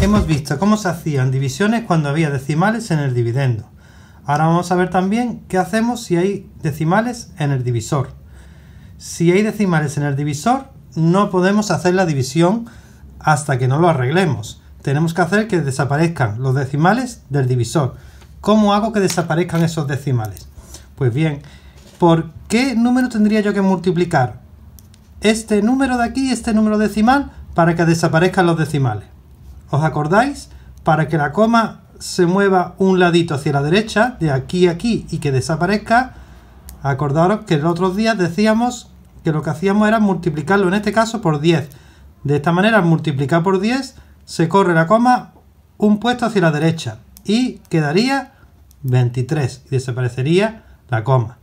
Hemos visto cómo se hacían divisiones cuando había decimales en el dividendo. Ahora vamos a ver también qué hacemos si hay decimales en el divisor. Si hay decimales en el divisor, no podemos hacer la división hasta que no lo arreglemos. Tenemos que hacer que desaparezcan los decimales del divisor. ¿Cómo hago que desaparezcan esos decimales? Pues bien, ¿por qué número tendría yo que multiplicar este número de aquí, este número decimal, para que desaparezcan los decimales? ¿Os acordáis? Para que la coma se mueva un ladito hacia la derecha, de aquí a aquí, y que desaparezca, acordaros que el otro día decíamos que lo que hacíamos era multiplicarlo, en este caso, por 10. De esta manera, al multiplicar por 10, se corre la coma un puesto hacia la derecha y quedaría 23 y desaparecería la coma.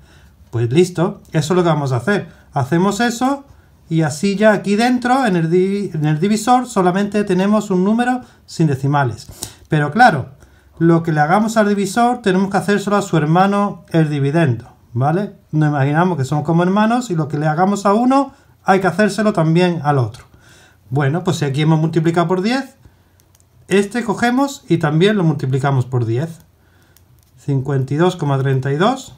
Pues listo, eso es lo que vamos a hacer. Hacemos eso y así ya aquí dentro, en el, en el divisor, solamente tenemos un número sin decimales. Pero claro, lo que le hagamos al divisor tenemos que hacer solo a su hermano el dividendo, ¿vale? Nos imaginamos que son como hermanos y lo que le hagamos a uno hay que hacérselo también al otro. Bueno, pues si aquí hemos multiplicado por 10, este cogemos y también lo multiplicamos por 10. 52,32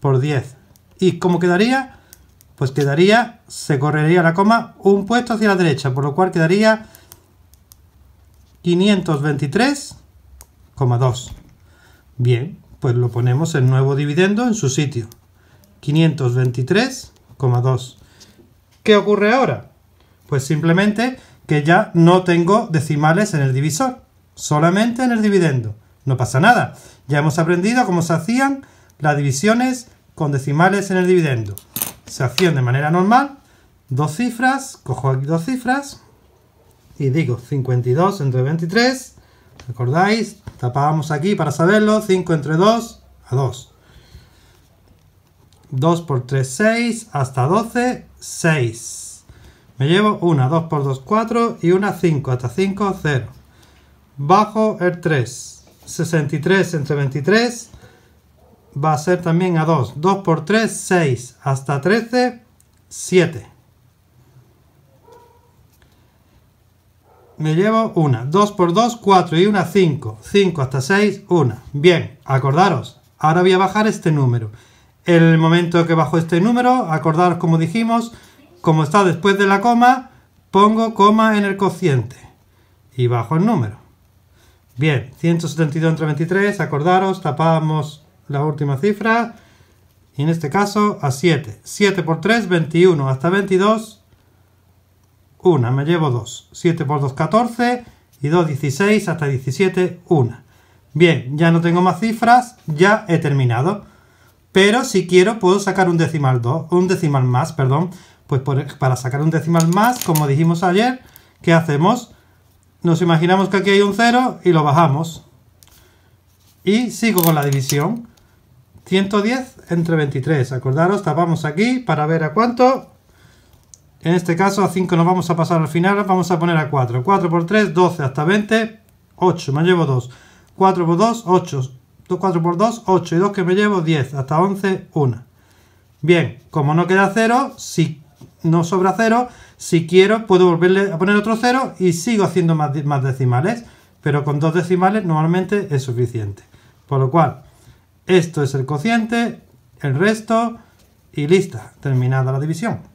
por 10. ¿Y cómo quedaría? Pues quedaría, se correría la coma un puesto hacia la derecha, por lo cual quedaría 523,2. Bien, pues lo ponemos el nuevo dividendo en su sitio. 523,2. ¿Qué ocurre ahora? Pues simplemente que ya no tengo decimales en el divisor, solamente en el dividendo. No pasa nada. Ya hemos aprendido cómo se hacían las divisiones con decimales en el dividendo. Se hacían de manera normal. Dos cifras, cojo aquí dos cifras y digo 52 entre 23. ¿Recordáis? Tapábamos aquí para saberlo. 5 entre 2 a 2. 2 por 3, 6 hasta 12, 6. Me llevo una 2 por 2, 4 y una 5 hasta 5, 0. Bajo el 3. 63 entre 23 va a ser también a 2. 2 por 3, 6. Hasta 13, 7. me llevo una, 2 por 2, 4 y una 5, 5 hasta 6, 1. Bien, acordaros, ahora voy a bajar este número. En el momento que bajo este número, acordaros como dijimos, como está después de la coma, pongo coma en el cociente y bajo el número. Bien, 172 entre 23, acordaros, tapamos la última cifra, y en este caso a 7. 7 por 3, 21, hasta 22, 1, me llevo 2. 7 por 2, 14, y 2, 16, hasta 17, 1. Bien, ya no tengo más cifras, ya he terminado. Pero si quiero puedo sacar un decimal 2, un decimal más, perdón. Pues para sacar un decimal más, como dijimos ayer, ¿qué hacemos? Nos imaginamos que aquí hay un 0 y lo bajamos. Y sigo con la división. 110 entre 23. Acordaros, tapamos aquí para ver a cuánto. En este caso a 5 nos vamos a pasar al final, vamos a poner a 4. 4 por 3, 12 hasta 20, 8, me llevo 2. 4 por 2, 8. 4 por 2, 8 y 2 que me llevo 10, hasta 11, 1. Bien, como no queda 0, sí no sobra cero. Si quiero, puedo volverle a poner otro cero y sigo haciendo más, más decimales. Pero con dos decimales normalmente es suficiente. Por lo cual, esto es el cociente, el resto y lista. Terminada la división.